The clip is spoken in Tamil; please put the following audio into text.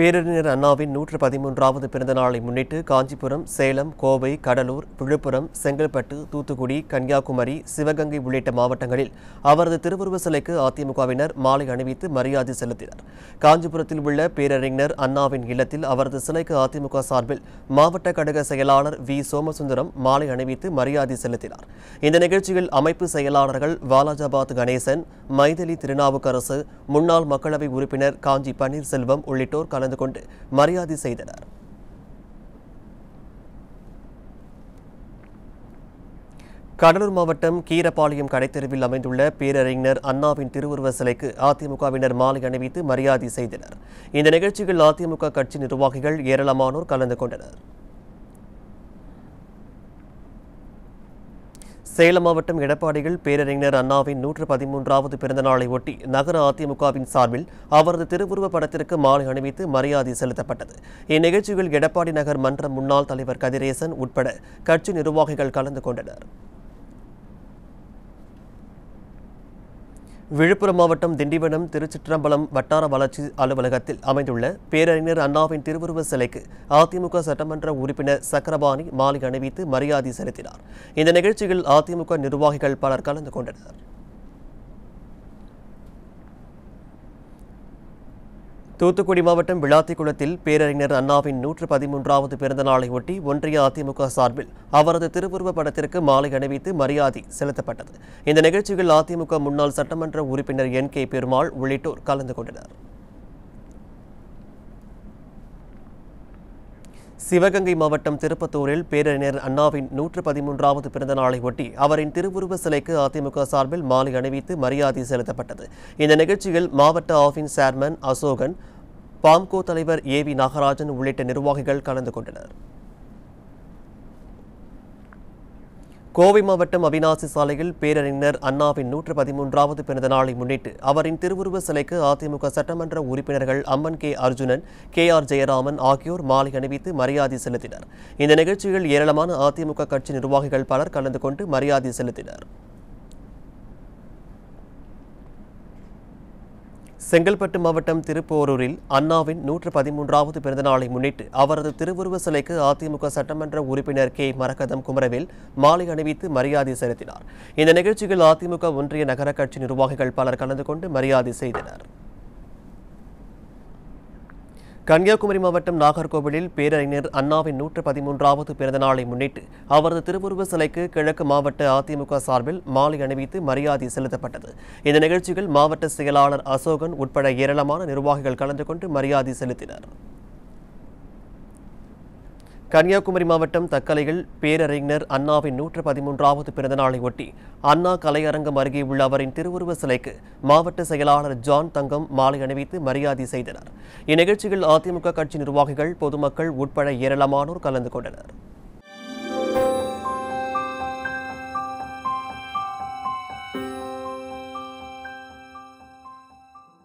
பேரறிஞர் அண்ணாவின் நூற்று பதிமூன்றாவது பிறந்த நாளை முன்னிட்டு காஞ்சிபுரம் சேலம் கோவை கடலூர் விழுப்புரம் செங்கல்பட்டு தூத்துக்குடி கன்னியாகுமரி சிவகங்கை உள்ளிட்ட மாவட்டங்களில் அவரது திருவுருவ சிலைக்கு அதிமுகவினர் மாலை அணிவித்து மரியாதை செலுத்தினர் காஞ்சிபுரத்தில் உள்ள பேரறிஞர் அண்ணாவின் இல்லத்தில் அவரது சிலைக்கு அதிமுக சார்பில் மாவட்ட கழக செயலாளர் வி சோமசுந்தரம் மாலை அணிவித்து மரியாதை செலுத்தினார் இந்த நிகழ்ச்சியில் அமைப்பு செயலாளர்கள் வாலாஜாபாத் கணேசன் மைதிலி திருநாவுக்கரசு முன்னாள் மக்களவை உறுப்பினர் காஞ்சி பன்னீர்செல்வம் உள்ளிட்டோர் கலந்து கலந்து கொண்டு மரியாதை செய்தனர் கடலூர் மாவட்டம் கீரப்பாளையம் கடைத்தெருவில் அமைந்துள்ள பேரறிஞர் அண்ணாவின் திருவுருவ சிலைக்கு அதிமுகவினர் மாலை அணிவித்து மரியாதை செய்தனர் இந்த நிகழ்ச்சியில் அதிமுக கட்சி நிர்வாகிகள் ஏராளமானோர் கலந்து கொண்டனர் சேலம் மாவட்டம் எடப்பாடியில் பேரறிஞர் அண்ணாவின் நூற்று பதிமூன்றாவது பிறந்தநாளை ஒட்டி நகர அதிமுகவின் சார்பில் அவரது திருவுருவ படத்திற்கு மாலை அணிவித்து மரியாதை செலுத்தப்பட்டது இந்நிகழ்ச்சியில் எடப்பாடி நகர் மன்ற முன்னாள் தலைவர் கதிரேசன் உட்பட கட்சி நிர்வாகிகள் கலந்து கொண்டனர் விழுப்புரம் மாவட்டம் திண்டிவனம் திருச்சிற்றம்பலம் வட்டார வளர்ச்சி அலுவலகத்தில் அமைந்துள்ள பேரறிஞர் அண்ணாவின் திருவுருவ சிலைக்கு அதிமுக சட்டமன்ற உறுப்பினர் சக்கரபாணி மாலை அணிவித்து மரியாதை செலுத்தினார் இந்த நிகழ்ச்சியில் அதிமுக நிர்வாகிகள் பலர் கலந்து கொண்டனர் தூத்துக்குடி மாவட்டம் விளாத்திக்குளத்தில் பேரறிஞர் அண்ணாவின் நூற்று பதிமூன்றாவது பிறந்த நாளை ஒட்டி ஒன்றிய அதிமுக சார்பில் அவரது திருவுருவ படத்திற்கு மாலை அணிவித்து மரியாதை செலுத்தப்பட்டது இந்த நிகழ்ச்சியில் அதிமுக முன்னாள் சட்டமன்ற உறுப்பினர் என் கே பெருமாள் உள்ளிட்டோர் கலந்து கொண்டனர் சிவகங்கை மாவட்டம் திருப்பத்தூரில் பேரறிஞர் அண்ணாவின் நூற்று பதிமூன்றாவது பிறந்த நாளை ஒட்டி அவரின் திருவுருவ சிலைக்கு அதிமுக சார்பில் மாலை அணிவித்து மரியாதை செலுத்தப்பட்டது இந்த நிகழ்ச்சியில் மாவட்ட ஆஃபின் சேர்மன் அசோகன் பாம்கோ தலைவர் ஏ வி நாகராஜன் உள்ளிட்ட நிர்வாகிகள் கலந்து கொண்டனர் கோவை மாவட்டம் அவினாசி சாலையில் பேரறிஞர் அண்ணாவின் நூற்று பதிமூன்றாவது பிறந்த நாளை முன்னிட்டு அவரின் திருவுருவ சிலைக்கு அதிமுக சட்டமன்ற உறுப்பினர்கள் Amman K Arjunan K R Jayaraman ஆகியோர் மாலை அணிவித்து மரியாதை செலுத்தினர் இந்த நிகழ்ச்சியில் ஏராளமான அதிமுக கட்சி நிர்வாகிகள் பலர் கலந்து கொண்டு மரியாதை செலுத்தினர் செங்கல்பட்டு மாவட்டம் திருப்போரூரில் அண்ணாவின் நூற்று பதிமூன்றாவது பிறந்தநாளை முன்னிட்டு அவரது திருவுருவ சிலைக்கு அதிமுக சட்டமன்ற உறுப்பினர் கே மரகதம் குமரவேல் மாலை அணிவித்து மரியாதை செலுத்தினார் இந்த நிகழ்ச்சியில் அதிமுக ஒன்றிய நகர கட்சி நிர்வாகிகள் பலர் கலந்து கொண்டு மரியாதை செய்தனர் கன்னியாகுமரி மாவட்டம் நாகர்கோவிலில் பேரறிஞர் அண்ணாவின் நூற்று பதிமூன்றாவது பிறந்த நாளை முன்னிட்டு அவரது திருவுருவ சிலைக்கு கிழக்கு மாவட்ட அதிமுக சார்பில் மாலை அணிவித்து மரியாதை செலுத்தப்பட்டது இந்த நிகழ்ச்சியில் மாவட்ட செயலாளர் அசோகன் உட்பட ஏராளமான நிர்வாகிகள் கலந்து கொண்டு மரியாதை செலுத்தினர் கன்னியாகுமரி மாவட்டம் தக்கலையில் பேரறிஞர் அண்ணாவின் நூற்று பதிமூன்றாவது பிறந்த நாளை ஒட்டி அண்ணா கலையரங்கம் அருகே உள்ள அவரின் திருவுருவ சிலைக்கு மாவட்ட செயலாளர் ஜான் தங்கம் மாலை அணிவித்து மரியாதை செய்தனர் இந்நிகழ்ச்சியில் அதிமுக கட்சி நிர்வாகிகள் பொதுமக்கள் உட்பட ஏராளமானோர் கலந்து கொண்டனர்